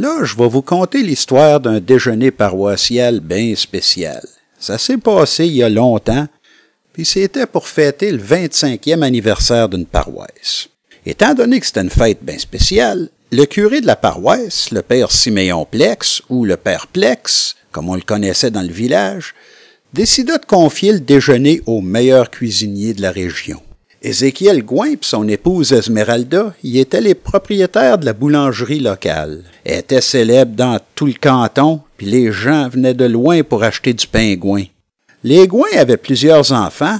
Là, je vais vous conter l'histoire d'un déjeuner paroissial bien spécial. Ça s'est passé il y a longtemps, puis c'était pour fêter le 25e anniversaire d'une paroisse. Étant donné que c'était une fête bien spéciale, le curé de la paroisse, le père Siméon Plex, ou le père Plex, comme on le connaissait dans le village, décida de confier le déjeuner au meilleur cuisinier de la région. Ézéchiel Gouin et son épouse Esmeralda y étaient les propriétaires de la boulangerie locale. Elle était célèbre dans tout le canton, puis les gens venaient de loin pour acheter du pain Gouin. Les Gouins avaient plusieurs enfants,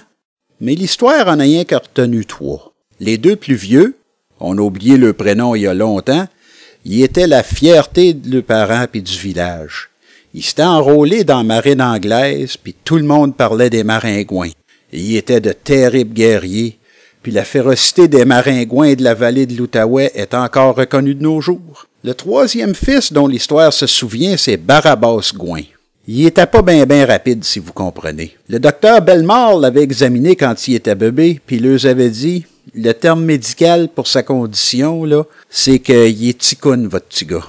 mais l'histoire en a rien qu'à retenu trois. Les deux plus vieux, on a oublié le prénom il y a longtemps, y étaient la fierté de leurs parents et du village. Ils s'étaient enrôlés dans la marine anglaise, puis tout le monde parlait des maringouins. Ils étaient de terribles guerriers, la férocité des maringouins de la vallée de l'Outaouais est encore reconnue de nos jours. Le troisième fils dont l'histoire se souvient, c'est Barabas Gouin. Il était pas bien bien rapide, si vous comprenez. Le docteur Bellemare l'avait examiné quand il était bébé, puis il avait dit le terme médical pour sa condition, là, c'est il est ticoune, votre petit gars.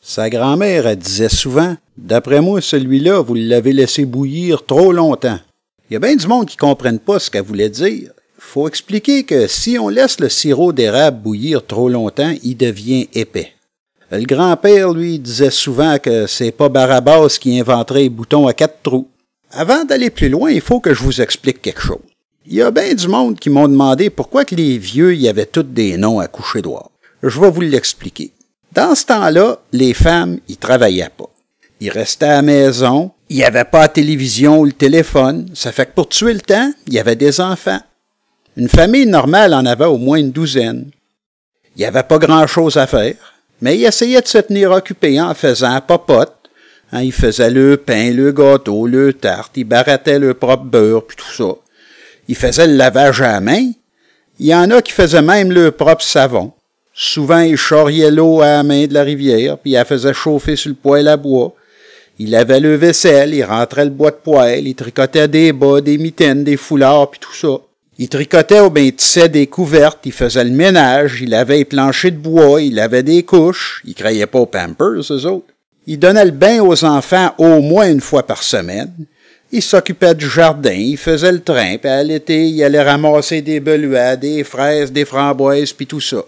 Sa grand-mère, disait souvent D'après moi, celui-là, vous l'avez laissé bouillir trop longtemps. Il y a bien du monde qui ne comprenne pas ce qu'elle voulait dire faut expliquer que si on laisse le sirop d'érable bouillir trop longtemps, il devient épais. Le grand-père, lui, disait souvent que c'est pas Barabas qui inventerait les boutons à quatre trous. Avant d'aller plus loin, il faut que je vous explique quelque chose. Il y a bien du monde qui m'ont demandé pourquoi que les vieux y avaient tous des noms à coucher droit. Je vais vous l'expliquer. Dans ce temps-là, les femmes y travaillaient pas. Ils restaient à la maison, il n'y avait pas la télévision ou le téléphone, ça fait que pour tuer le temps, il y avait des enfants. Une famille normale en avait au moins une douzaine. Il n'y avait pas grand-chose à faire, mais il essayait de se tenir occupé en faisant popote. Hein, il faisait le pain, le gâteau, le tarte, il barattait le propre beurre, puis tout ça. Il faisait le lavage à main. Il y en a qui faisaient même le propre savon. Souvent, il charriait l'eau à la main de la rivière, puis il la faisait chauffer sur le poêle à bois. Il lavait le vaisselle, il rentrait le bois de poêle, il tricotait des bas, des mitaines, des foulards, puis tout ça. Il tricotait ou bien des couvertes, il faisait le ménage, il avait les planchers de bois, il avait des couches, il créait pas aux Pampers, eux autres. Il donnait le bain aux enfants au moins une fois par semaine. Il s'occupait du jardin, il faisait le train, puis à l'été, il allait ramasser des beluas, des fraises, des framboises, puis tout ça.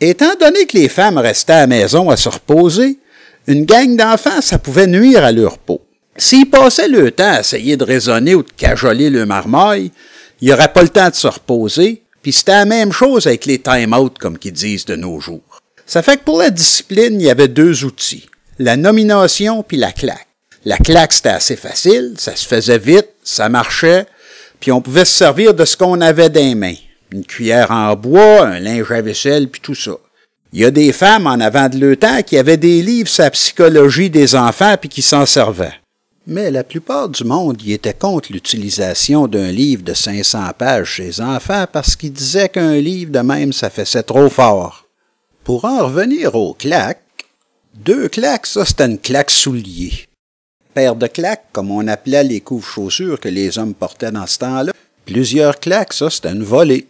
Étant donné que les femmes restaient à la maison à se reposer, une gang d'enfants, ça pouvait nuire à leur peau. S'ils passaient le temps à essayer de raisonner ou de cajoler le marmaille, il aurait pas le temps de se reposer, puis c'était la même chose avec les time-out, comme qu'ils disent de nos jours. Ça fait que pour la discipline, il y avait deux outils, la nomination puis la claque. La claque, c'était assez facile, ça se faisait vite, ça marchait, puis on pouvait se servir de ce qu'on avait dans les mains. Une cuillère en bois, un linge à vaisselle, puis tout ça. Il y a des femmes en avant de le temps qui avaient des livres sur la psychologie des enfants puis qui s'en servaient. Mais la plupart du monde y était contre l'utilisation d'un livre de 500 pages chez les enfants parce qu'ils disaient qu'un livre de même, ça faisait trop fort. Pour en revenir aux claques, deux claques, ça c'était une claque soulier. Paire de claques, comme on appelait les couves chaussures que les hommes portaient dans ce temps-là. Plusieurs claques, ça c'était une volée.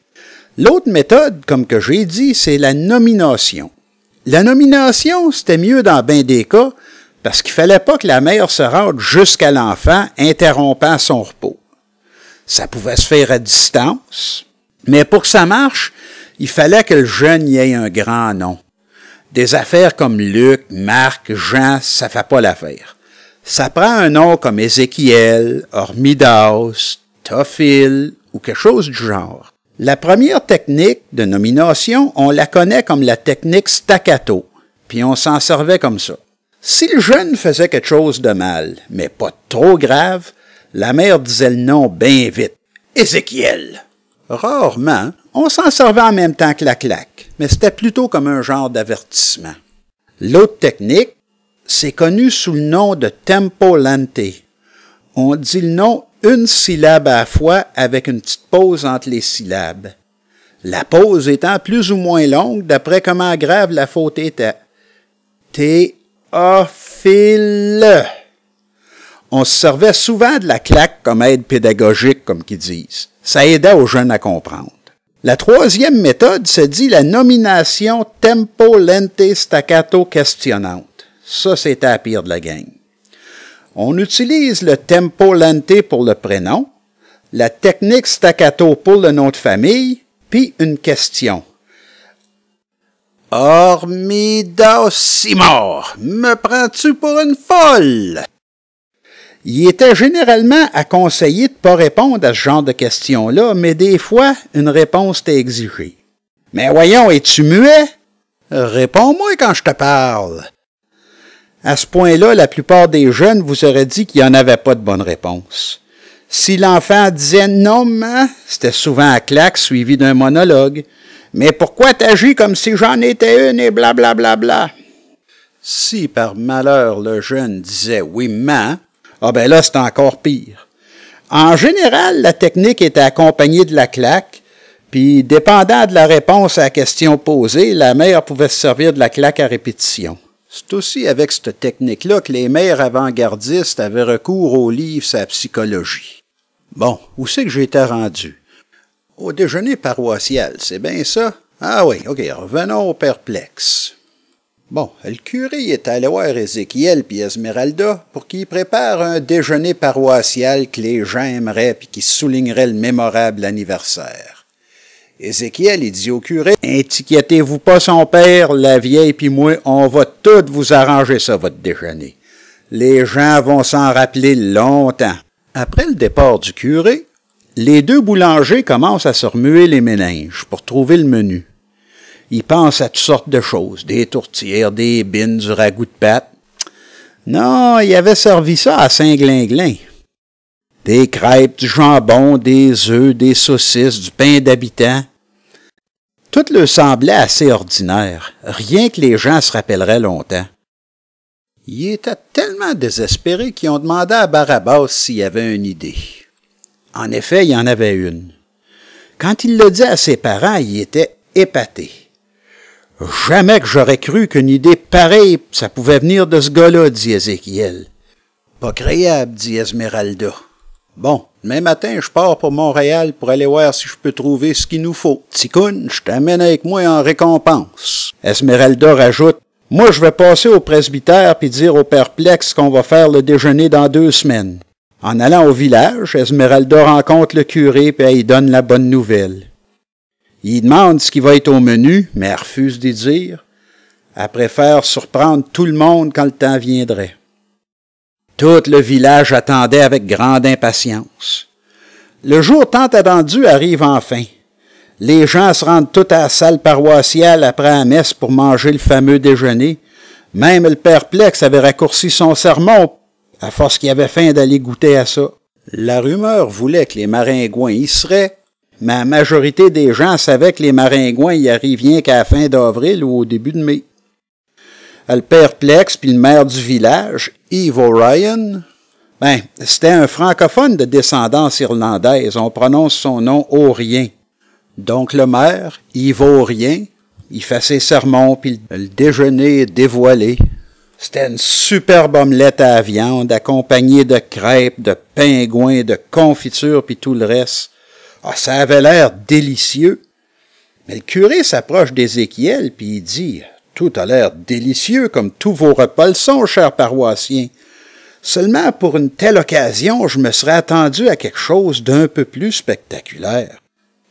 L'autre méthode, comme que j'ai dit, c'est la nomination. La nomination, c'était mieux dans bien des cas, parce qu'il fallait pas que la mère se rende jusqu'à l'enfant, interrompant son repos. Ça pouvait se faire à distance, mais pour que ça marche, il fallait que le jeune y ait un grand nom. Des affaires comme Luc, Marc, Jean, ça fait pas l'affaire. Ça prend un nom comme Ézéchiel, Hormidas, Tophil ou quelque chose du genre. La première technique de nomination, on la connaît comme la technique staccato, puis on s'en servait comme ça. Si le jeune faisait quelque chose de mal, mais pas trop grave, la mère disait le nom bien vite. Ézéchiel. Rarement, on s'en servait en même temps que la claque, mais c'était plutôt comme un genre d'avertissement. L'autre technique, c'est connu sous le nom de tempo lente. On dit le nom une syllabe à la fois avec une petite pause entre les syllabes. La pause étant plus ou moins longue d'après comment grave la faute était. On se servait souvent de la claque comme aide pédagogique, comme qu'ils disent. Ça aidait aux jeunes à comprendre. La troisième méthode se dit la nomination tempo lente staccato questionnante. Ça, c'était à pire de la gang. On utilise le tempo lente pour le prénom, la technique staccato pour le nom de famille, puis une question. Hormidosimor, me prends-tu pour une folle? Il était généralement à conseiller de ne pas répondre à ce genre de questions-là, mais des fois, une réponse t'est exigée. Mais voyons, es-tu muet? Réponds-moi quand je te parle. À ce point-là, la plupart des jeunes vous auraient dit qu'il n'y en avait pas de bonne réponse. Si l'enfant disait non, hein? c'était souvent à claque suivi d'un monologue. Mais pourquoi t'agis comme si j'en étais une et blablabla? Bla, bla, bla. Si par malheur le jeune disait oui, mais, ah ben là, c'est encore pire. En général, la technique était accompagnée de la claque, puis dépendant de la réponse à la question posée, la mère pouvait se servir de la claque à répétition. C'est aussi avec cette technique-là que les mères avant-gardistes avaient recours au livre Sa psychologie. Bon, où c'est que j'étais rendu? Au déjeuner paroissial, c'est bien ça? Ah oui, OK, revenons au perplexe. Bon, le curé est allé voir Ézéchiel puis Esmeralda pour qu'ils prépare un déjeuner paroissial que les gens aimeraient puis qui soulignerait le mémorable anniversaire. Ézéchiel, il dit au curé, « Inquiétez-vous pas, son père, la vieille puis moi, on va tout vous arranger ça, votre déjeuner. Les gens vont s'en rappeler longtemps. » Après le départ du curé, les deux boulangers commencent à se remuer les méninges pour trouver le menu. Ils pensent à toutes sortes de choses, des tourtières, des bines, du ragoût de pâte. Non, ils avaient servi ça à Saint-Glinglin. Des crêpes, du jambon, des œufs, des saucisses, du pain d'habitant. Tout le semblait assez ordinaire, rien que les gens se rappelleraient longtemps. Ils étaient tellement désespérés qu'ils ont demandé à Barabbas s'il avait une idée. En effet, il y en avait une. Quand il le dit à ses parents, il était épaté. Jamais que j'aurais cru qu'une idée pareille, ça pouvait venir de ce gars-là, dit Ézéchiel. Pas créable, dit Esmeralda. Bon, demain matin, je pars pour Montréal pour aller voir si je peux trouver ce qu'il nous faut. Ticoun, je t'amène avec moi en récompense. Esmeralda rajoute Moi, je vais passer au presbytère puis dire au perplexe qu'on va faire le déjeuner dans deux semaines. En allant au village, Esmeralda rencontre le curé et il donne la bonne nouvelle. Il demande ce qui va être au menu, mais elle refuse d'y dire. Elle préfère surprendre tout le monde quand le temps viendrait. Tout le village attendait avec grande impatience. Le jour tant attendu arrive enfin. Les gens se rendent tous à la salle paroissiale après la messe pour manger le fameux déjeuner. Même le perplexe avait raccourci son sermon à force qu'il avait faim d'aller goûter à ça. La rumeur voulait que les maringouins y seraient, mais la majorité des gens savaient que les maringouins y arrivent qu'à la fin d'avril ou au début de mai. Elle perplexe puis le maire du village, Yves O'Ryan, ben, c'était un francophone de descendance irlandaise. On prononce son nom rien. Donc le maire, Yves O'Rien, il fait ses sermons puis le déjeuner est dévoilé. C'était une superbe omelette à viande, accompagnée de crêpes, de pingouins, de confitures, puis tout le reste. Ah, ça avait l'air délicieux. Mais le curé s'approche d'Ézéchiel, puis il dit, « Tout a l'air délicieux, comme tous vos repas le sont, cher paroissien. Seulement pour une telle occasion, je me serais attendu à quelque chose d'un peu plus spectaculaire. »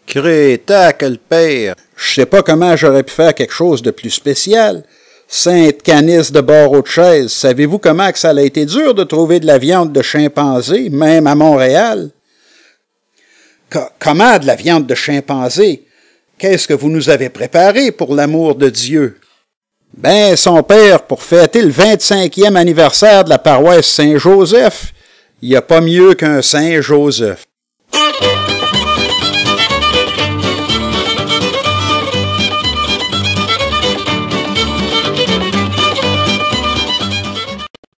Créta, quel père, je sais pas comment j'aurais pu faire quelque chose de plus spécial. Sainte canisse de bord de chaise, savez-vous comment que ça a été dur de trouver de la viande de chimpanzé, même à Montréal? comment de la viande de chimpanzé? Qu'est-ce que vous nous avez préparé pour l'amour de Dieu? Ben, son père, pour fêter le 25e anniversaire de la paroisse Saint-Joseph, il n'y a pas mieux qu'un Saint-Joseph.